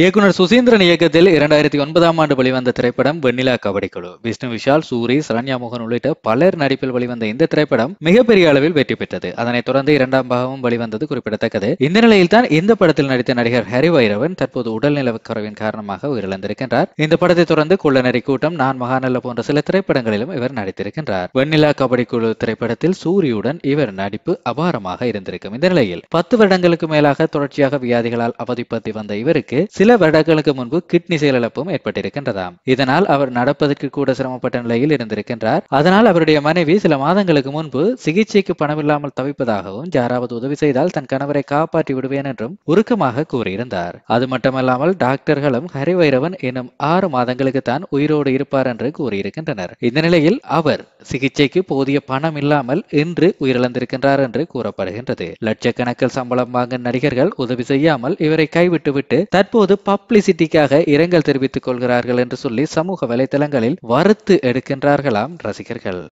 இயக்குனர் சுசீந்திரன் இயக்கத்தில் இரண்டாயிரத்தி ஒன்பதாம் ஆண்டு வெளிவந்த திரைப்படம் வெண்ணிலா கபடிக்குழு விஷ்ணு விஷால் சூரி சரண்யா மோகன் உள்ளிட்ட பலர் நடிப்பில் வெளிவந்த இந்த திரைப்படம் மிகப்பெரிய அளவில் வெற்றி பெற்றது அதனைத் தொடர்ந்து இரண்டாம் பாகமும் வெளிவந்தது குறிப்பிடத்தக்கது இந்த நிலையில் தான் இந்த படத்தில் நடித்த நடிகர் ஹரி வைரவன் தற்போது உடல்நலக் குறைவின் காரணமாக உயிரிழந்திருக்கின்றார் இந்த படத்தை தொடர்ந்து குள்ளநெறி கூட்டம் நான் மகாநல்ல போன்ற சில திரைப்படங்களிலும் இவர் நடித்திருக்கின்றார் வெண்ணிலா கபடிக்குழு திரைப்படத்தில் சூரியுடன் இவர் நடிப்பு அபாரமாக இருந்திருக்கும் இந்த நிலையில் பத்து வருடங்களுக்கு மேலாக தொடர்ச்சியாக வியாதிகளால் அவதிப்பத்தி வந்த இவருக்கு சில வருடங்களுக்கு முன்பு கிட்னி செயலிழப்பும் ஏற்பட்டிருக்கின்றதாம் இதனால் அவர் நடப்பதற்கு கூட சிரமப்பட்ட நிலையில் இருந்திருக்கின்றார் அதனால் அவருடைய மனைவி சில மாதங்களுக்கு முன்பு சிகிச்சைக்கு பணமில்லாமல் தவிப்பதாகவும் யாராவது உதவி செய்தால் தன் கணவரை காப்பாற்றி விடுவேன் என்றும் உருக்கமாக கூறியிருந்தார் அது மட்டுமல்லாமல் டாக்டர்களும் ஹரிவைரவன் எனும் ஆறு மாதங்களுக்கு தான் உயிரோடு இருப்பார் என்று கூறியிருக்கின்றனர் இந்த நிலையில் அவர் சிகிச்சைக்கு போதிய பணம் இல்லாமல் இன்று உயிரிழந்திருக்கின்றார் என்று கூறப்படுகின்றது லட்சக்கணக்கில் சம்பளம் வாங்கும் நடிகர்கள் உதவி செய்யாமல் இவரை கைவிட்டுவிட்டு தற்போது அதாவது பப்ளிசிட்டிக்காக இரங்கல் தெரிவித்துக் கொள்கிறார்கள் என்று சொல்லி சமூக வலைதளங்களில் வறுத்து எடுக்கின்றார்களாம் ரசிகர்கள்